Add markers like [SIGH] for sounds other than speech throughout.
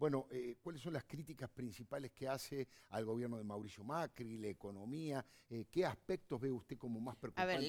Bueno, eh, ¿cuáles son las críticas principales que hace al gobierno de Mauricio Macri, la economía? Eh, ¿Qué aspectos ve usted como más preocupantes? A ver,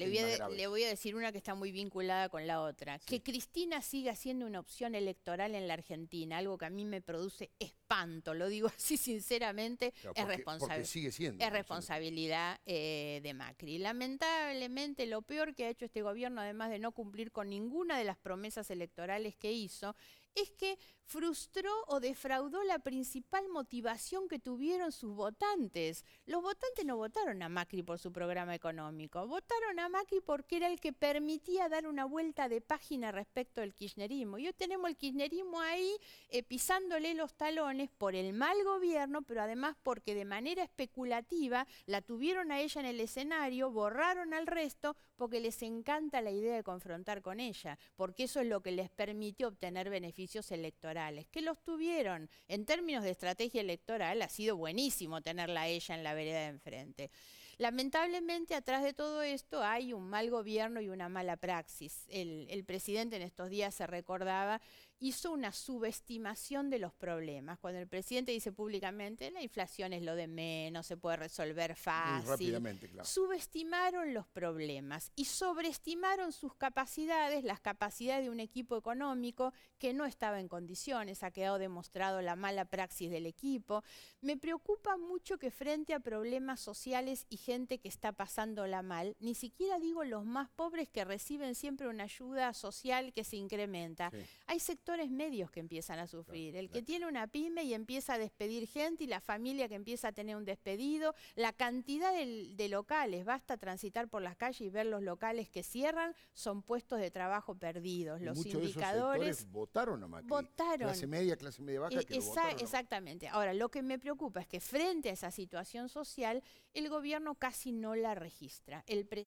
le voy a, decir una que está muy vinculada con la otra. Que Cristina siga siendo una opción electoral en la Argentina, algo que a mí me produce espanto, lo digo [LAUGHS] así sinceramente, es, es responsabilidad eh, de Macri. Lamentablemente, lo peor que ha hecho este gobierno, además de no cumplir con ninguna de las promesas electorales que hizo, es que frustró o defraudó la principal motivación que tuvieron sus votantes. Los votantes no votaron a Macri por su programa económico, votaron a Macri porque era el que permitía dar una vuelta de página respecto al kirchnerismo. Y hoy tenemos el kirchnerismo ahí eh, pisándole los talones por el mal gobierno, pero además porque de manera especulativa la tuvieron a ella en el escenario, borraron al resto porque les encanta la idea de confrontar con ella, porque eso es lo que les permite obtener beneficios electorales que los tuvieron. En términos de estrategia electoral ha sido buenísimo tenerla ella en la vereda de enfrente. Lamentablemente atrás de todo esto hay un mal gobierno y una mala praxis. el presidente en estos días se recordaba hizo una subestimación de los problemas. Cuando el presidente dice públicamente, la inflación es lo de menos, se puede resolver fácil. Subestimaron los problemas y sobreestimaron sus capacidades, las capacidades de un equipo económico que no estaba en condiciones, ha quedado demostrado la mala praxis del equipo. Me preocupa mucho que frente a problemas sociales y gente que está pasando la mal, ni siquiera digo los más pobres que reciben siempre una ayuda social que se incrementa. Hay sectores medios que empiezan a sufrir. el que tiene una pyme y empieza a despedir gente y la familia que empieza a tener un despedido, la cantidad de, locales, basta transitar por las calles y ver los locales que cierran, son puestos de trabajo perdidos. Los indicadores... De esos votaron a Macri. Clase media, clase media baja. E exactamente. Ahora, lo que me preocupa es que frente a esa situación social, el gobierno casi no la registra. El